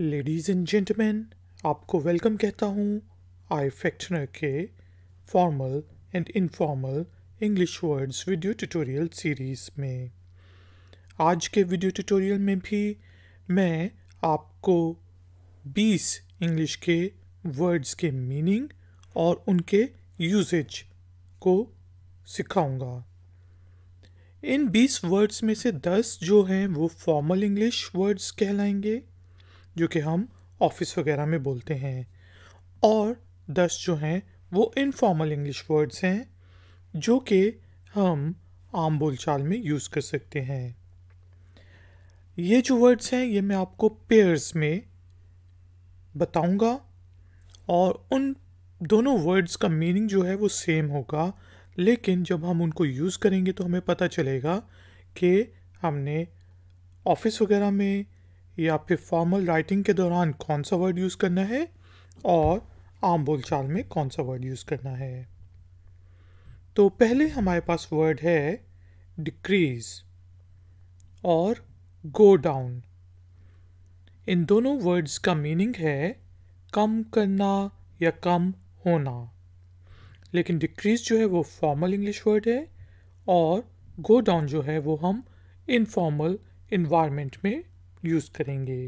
Ladies and gentleman आपको welcome कहता हूँ आई फैक्टनर के formal and informal English words video tutorial series में आज के वीडियो ट्यूटोरियल में भी मैं आपको 20 इंग्लिश के वर्ड्स के मीनिंग और उनके यूजेज को सिखाऊंगा इन 20 वर्ड्स में से 10 जो हैं वो फॉर्मल इंग्लिश वर्ड्स कहलाएंगे जो कि हम ऑफिस वगैरह में बोलते हैं और दस जो हैं वो इनफॉर्मल इंग्लिश वर्ड्स हैं जो कि हम आम बोलचाल में यूज़ कर सकते हैं ये जो वर्ड्स हैं ये मैं आपको पेयर्स में बताऊंगा और उन दोनों वर्ड्स का मीनिंग जो है वो सेम होगा लेकिन जब हम उनको यूज़ करेंगे तो हमें पता चलेगा कि हमने ऑफिस वगैरह में या फिर फॉर्मल राइटिंग के दौरान कौन सा वर्ड यूज़ करना है और आम बोलचाल में कौन सा वर्ड यूज़ करना है तो पहले हमारे पास वर्ड है डिक्रीज और गो डाउन इन दोनों वर्ड्स का मीनिंग है कम करना या कम होना लेकिन डिक्रीज जो है वो फॉर्मल इंग्लिश वर्ड है और गो डाउन जो है वो हम इनफॉर्मल इन्वायरमेंट में यूज़ करेंगे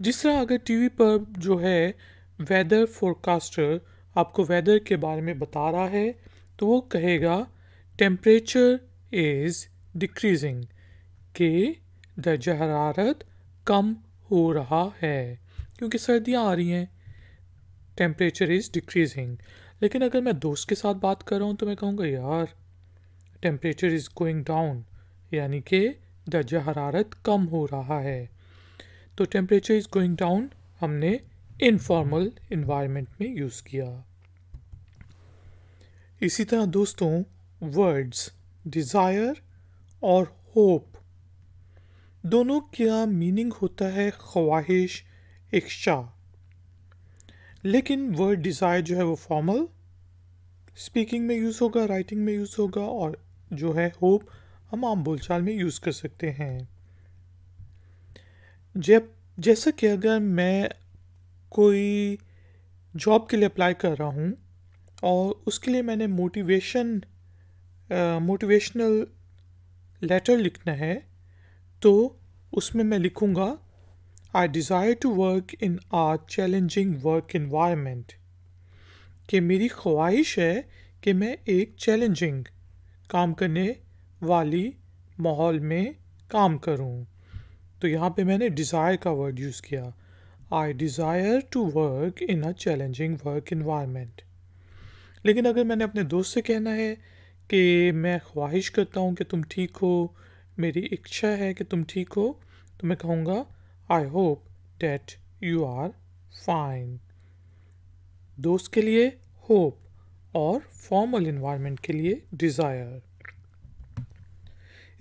जिस तरह अगर टीवी पर जो है वेदर फोरकास्टर आपको वेदर के बारे में बता रहा है तो वो कहेगा टेम्परेचर इज़ डिक्रीजिंग के दर्ज हरारत कम हो रहा है क्योंकि सर्दियाँ आ रही हैं टेम्परेचर इज़ डिक्रीजिंग लेकिन अगर मैं दोस्त के साथ बात कर रहा हूँ तो मैं कहूँगा यार टेम्परेचर इज़ गोइंग डाउन यानी कि दर्जा हरारत कम हो रहा है तो टेम्परेचर इज़ गोइंग डाउन हमने इनफॉर्मल इन्वायरमेंट में यूज़ किया इसी तरह दोस्तों वर्ड्स डिज़ायर और होप दोनों का मीनिंग होता है ख्वाहिश इच्छा लेकिन वर्ड डिज़ायर जो है वो फॉर्मल स्पीकिंग में यूज़ होगा राइटिंग में यूज़ होगा और जो है होप हम आम बोलचाल में यूज़ कर सकते हैं जब जैसा कि अगर मैं कोई जॉब के लिए अप्लाई कर रहा हूँ और उसके लिए मैंने मोटिवेशन मोटिवेशनल लेटर लिखना है तो उसमें मैं लिखूँगा I desire to work in a challenging work environment कि मेरी ख्वाहिश है कि मैं एक चैलेंजिंग काम करने वाली माहौल में काम करूँ तो यहाँ पे मैंने डिज़ायर का वर्ड यूज़ किया I desire to work in a challenging work environment लेकिन अगर मैंने अपने दोस्त से कहना है कि मैं ख्वाहिश करता हूँ कि तुम ठीक हो मेरी इच्छा है कि तुम ठीक हो तो मैं कहूँगा I hope that you are fine दोस्त के लिए होप और फॉर्मल इन्वायरमेंट के लिए डिज़ायर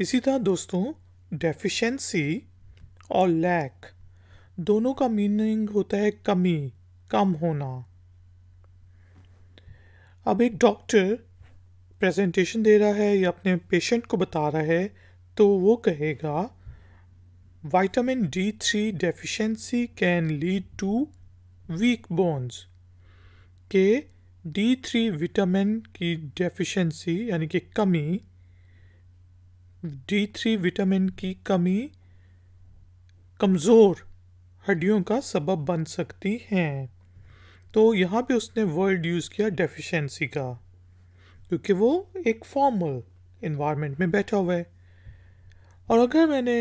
इसी तरह दोस्तों डेफिशिएंसी और लैक दोनों का मीनिंग होता है कमी कम होना अब एक डॉक्टर प्रेजेंटेशन दे रहा है या अपने पेशेंट को बता रहा है तो वो कहेगा D three deficiency can lead to weak bones के डी थ्री विटामिन की डेफिशिएंसी यानी कि कमी डी थ्री विटामिन की कमी कमज़ोर हड्डियों का सबब बन सकती हैं तो यहाँ पे उसने वर्ड यूज़ किया डेफिशिएंसी का क्योंकि वो एक फॉर्मल इन्वायरमेंट में बैठा हुआ है और अगर मैंने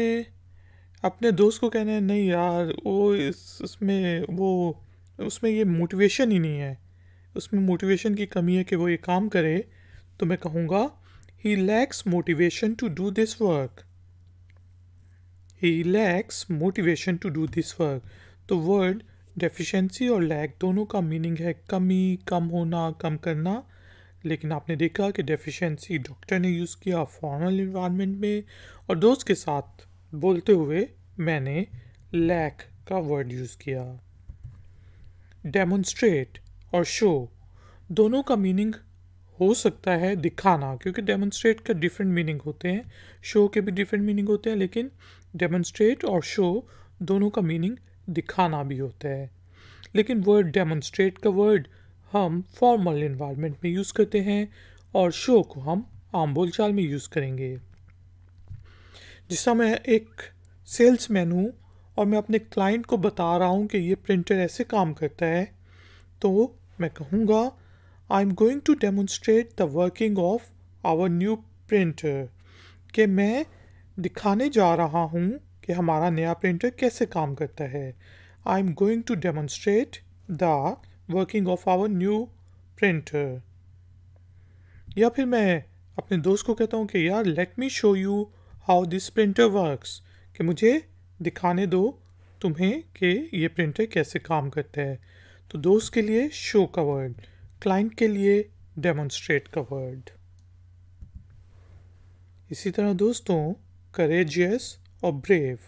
अपने दोस्त को कहना है नहीं यार वो इस इसमें वो उसमें ये मोटिवेशन ही नहीं है उसमें मोटिवेशन की कमी है कि वो ये काम करे तो मैं कहूँगा He lacks motivation to do this work. He lacks motivation to do this work. The word deficiency or lack दोनों का meaning है कमी कम होना कम करना लेकिन आपने देखा कि डेफिशिएंसी डॉक्टर ने यूज़ किया फॉर्मल इन्वायरमेंट में और दोस्त के साथ बोलते हुए मैंने लैक का वर्ड यूज़ किया डेमोन्स्ट्रेट और शो दोनों का मीनिंग हो सकता है दिखाना क्योंकि डेमोन्स्ट्रेट का डिफरेंट मीनिंग होते हैं शो के भी डिफरेंट मीनिंग होते हैं लेकिन डेमोन्स्ट्रेट और शो दोनों का मीनिंग दिखाना भी होता है लेकिन वर्ड डेमोन्स्ट्रेट का वर्ड हम फॉर्मल इन्वायरमेंट में यूज़ करते हैं और शो को हम आम बोलचाल में यूज़ करेंगे जिसका मैं एक सेल्स मैन हूँ और मैं अपने क्लाइंट को बता रहा हूँ कि ये प्रिंटर ऐसे काम करता है तो मैं कहूँगा am going to demonstrate the working of our new printer. कि मैं दिखाने जा रहा हूँ कि हमारा नया प्रिंटर कैसे काम करता है I am going to demonstrate the working of our new printer या फिर मैं अपने दोस्त को कहता हूँ कि यार let me show you how this printer works कि मुझे दिखाने दो तुम्हें कि ये प्रिंटर कैसे काम करता है तो दोस्त के लिए शो का वर्ड क्लाइंट के लिए डेमोन्स्ट्रेट का वर्ड इसी तरह दोस्तों करेजियस और ब्रेव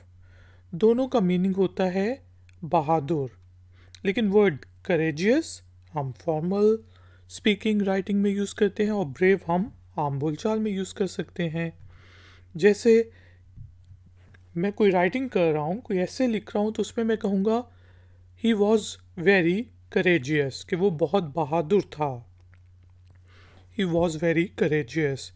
दोनों का मीनिंग होता है बहादुर लेकिन वर्ड करेजियस हम फॉर्मल स्पीकिंग राइटिंग में यूज़ करते हैं और ब्रेव हम आम बोलचाल में यूज़ कर सकते हैं जैसे मैं कोई राइटिंग कर रहा हूँ कोई ऐसे लिख रहा हूँ तो उसमें मैं कहूँगा ही वॉज़ वेरी करेजियस कि वो बहुत बहादुर था ही वॉज़ वेरी करेजियस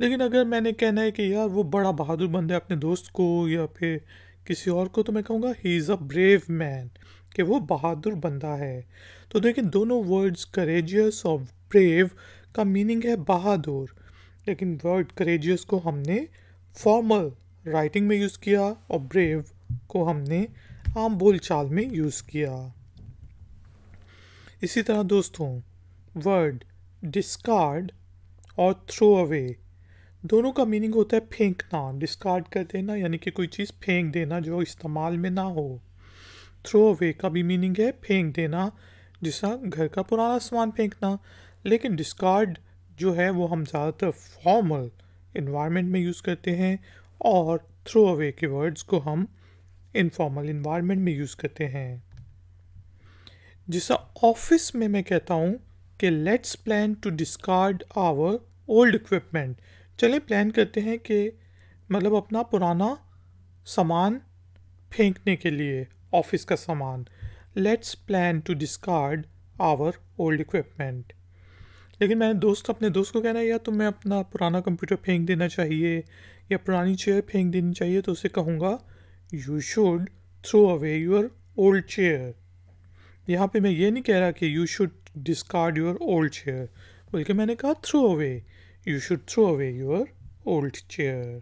लेकिन अगर मैंने कहना है कि यार वो बड़ा बहादुर बंदा है अपने दोस्त को या फिर किसी और को तो मैं कहूँगा he is a brave man कि वो बहादुर बंदा है तो देखिए दोनों वर्ड्स करेजियस और ब्रेव का मीनिंग है बहादुर लेकिन वर्ड करेजियस को हमने फॉर्मल राइटिंग में यूज़ किया और ब्रेव को हमने आम बोलचाल में यूज़ किया इसी तरह दोस्तों वर्ड डिस्कार्ड और थ्रो अवे दोनों का मीनिंग होता है फेंकना डिस्कार्ड कर देना यानी कि कोई चीज़ फेंक देना जो इस्तेमाल में ना हो थ्रो अवे का भी मीनिंग है फेंक देना जिसका घर का पुराना सामान फेंकना लेकिन डिस्कार्ड जो है वो हम ज़्यादातर फॉर्मल इन्वायरमेंट में यूज़ करते हैं और थ्रो अवे के वर्ड्स को हम इनफॉर्मल इन्वायरमेंट में यूज़ करते हैं जिसे ऑफिस में मैं कहता हूँ कि let's plan to discard our old equipment चलें प्लान करते हैं कि मतलब अपना पुराना सामान फेंकने के लिए ऑफिस का सामान let's plan to discard our old equipment लेकिन मैंने दोस्त अपने दोस्त को कहना या तो मैं अपना पुराना कंप्यूटर फेंक देना चाहिए या पुरानी चेयर फेंक देनी चाहिए तो उसे कहूँगा you should throw away your old chair यहाँ पे मैं ये नहीं कह रहा कि you should discard your old chair बल्कि मैंने कहा throw away you should throw away your old chair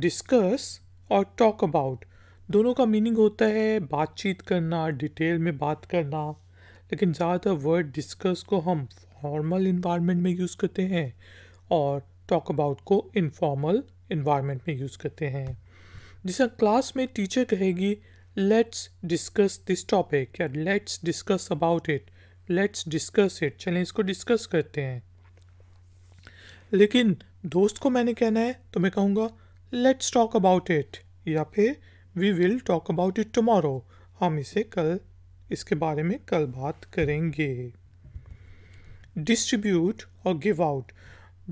discuss और टॉक अबाउट दोनों का मीनिंग होता है बातचीत करना डिटेल में बात करना लेकिन ज़्यादातर वर्ड डिस्कस को हम फॉर्मल इन्वायरमेंट में यूज़ करते हैं और टॉक अबाउट को इनफॉर्मल इन्वायरमेंट में यूज़ करते हैं जैसा क्लास में टीचर कहेगी लेट्स डिस्कस दिस टॉपिक या let's discuss about it let's discuss it चलें इसको डिस्कस करते हैं लेकिन दोस्त को मैंने कहना है तो मैं कहूँगा लेट्स टॉक अबाउट इट या फिर we will talk about it tomorrow हम इसे कल इसके बारे में कल बात करेंगे डिस्ट्रीब्यूट और गिव आउट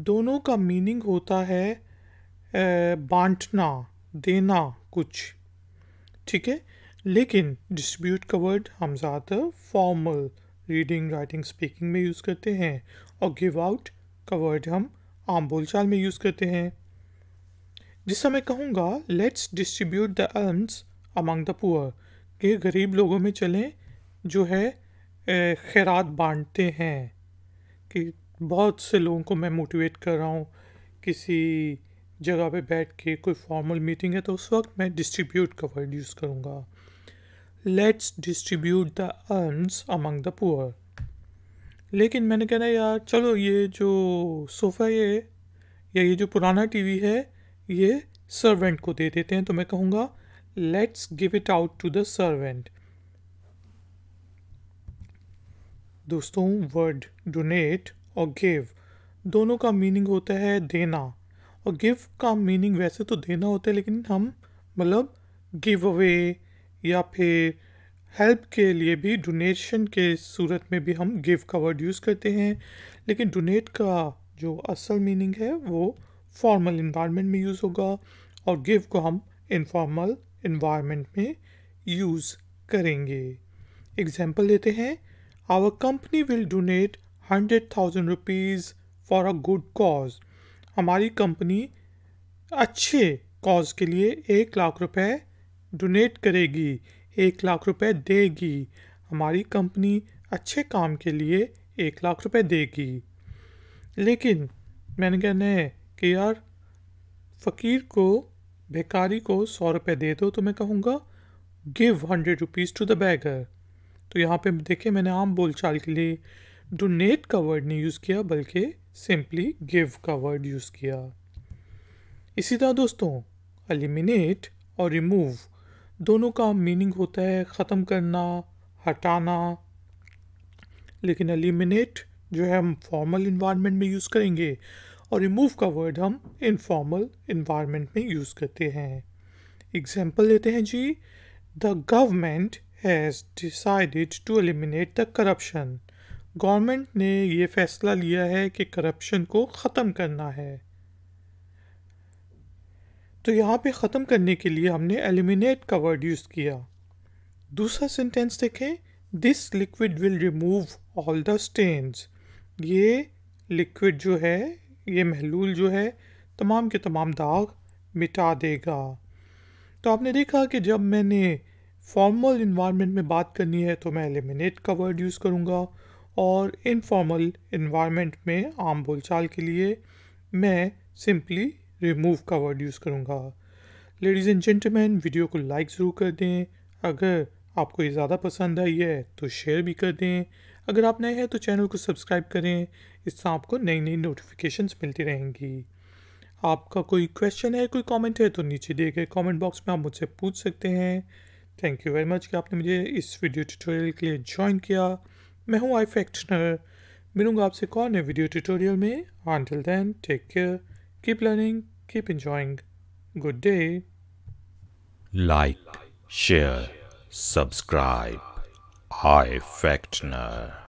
दोनों का मीनिंग होता है बांटना देना कुछ ठीक है लेकिन डिस्ट्रीब्यूट का वर्ड हम ज़्यादातर फॉर्मल रीडिंग राइटिंग स्पीकिंग में यूज़ करते हैं और गिव आउट का वर्ड हम आम बोलचाल में यूज़ करते हैं जिससे मैं कहूँगा let's distribute the alms among the poor के गरीब लोगों में चलें जो है खैरात बांटते हैं कि बहुत से लोगों को मैं मोटिवेट कर रहा हूँ किसी जगह पे बैठ के कोई फॉर्मल मीटिंग है तो उस वक्त मैं डिस्ट्रीब्यूट का वर्ड यूज़ करूँगा let's distribute the alms among the poor लेकिन मैंने कहना यार चलो ये जो सोफ़ा ये या ये जो पुराना टीवी है ये सर्वेंट को दे देते हैं तो मैं कहूँगा let's give it out to the servant दोस्तों वर्ड डोनेट और गिव दोनों का मीनिंग होता है देना गिव का मीनिंग वैसे तो देना होता है लेकिन हम मतलब गिव अवे या फिर हेल्प के लिए भी डोनेशन के सूरत में भी हम गिव का वर्ड यूज़ करते हैं लेकिन डोनेट का जो असल मीनिंग है वो फॉर्मल इन्वायरमेंट में यूज़ होगा और गिव को हम इनफॉर्मल इन्वायरमेंट में यूज़ करेंगे एग्जाम्पल देते हैं our company will donate hundred thousand rupees for a good cause हमारी कंपनी अच्छे कॉज के लिए एक लाख रुपए डोनेट करेगी एक लाख रुपए देगी हमारी कंपनी अच्छे काम के लिए एक लाख रुपए देगी लेकिन मैंने कहना है कि यार फ़कीर को भिकारी को सौ रुपये दे दो तो मैं कहूँगा give hundred rupees to the beggar तो यहाँ पे देखिए मैंने आम बोलचाल के लिए डोनेट का वर्ड नहीं यूज़ किया बल्कि सिंपली गिव का वर्ड यूज़ किया इसी तरह दोस्तों एलिमिनेट और रिमूव दोनों का मीनिंग होता है ख़त्म करना हटाना लेकिन एलिमिनेट जो है हम फॉर्मल इन्वायरमेंट में यूज़ करेंगे और रिमूव का वर्ड हम इनफॉर्मल इन्वायरमेंट में यूज़ करते हैं एग्जाम्पल लेते हैं जी the government has decided to eliminate the corruption government ने ये फैसला लिया है कि करप्शन को ख़त्म करना है तो यहाँ पे ख़त्म करने के लिए हमने एलिमिनेट का वर्ड यूज़ किया दूसरा सेंटेंस देखें this liquid will remove all the stains ये लिक्विड जो है ये महलूल जो है तमाम के तमाम दाग मिटा देगा तो आपने देखा कि जब मैंने फॉर्मल इन्वामेंट में बात करनी है तो मैं एलिमिनेट का वर्ड यूज़ करूँगा और इनफॉर्मल इन्वायरमेंट में आम बोलचाल के लिए मैं सिंपली रिमूव का वर्ड यूज़ करूँगा लेडीज़ एंड जेंटलमैन वीडियो को लाइक ज़रूर कर दें अगर आपको ये ज़्यादा पसंद आई है तो शेयर भी कर दें अगर आप नए हैं तो चैनल को सब्सक्राइब करें इससे आपको नई नई नोटिफिकेशंस मिलती रहेंगी आपका कोई क्वेश्चन है कोई कमेंट है तो नीचे दिए गए कमेंट बॉक्स में आप मुझसे पूछ सकते हैं थैंक यू वेरी मच कि आपने मुझे इस वीडियो ट्यूटोरियल के लिए ज्वाइन किया मैं हूँ आई फैक्शनर मिलूंगा आपसे कौन है वीडियो ट्यूटोरियल में until then take care keep learning keep enjoying good day like share subscribe आई फैक्टनर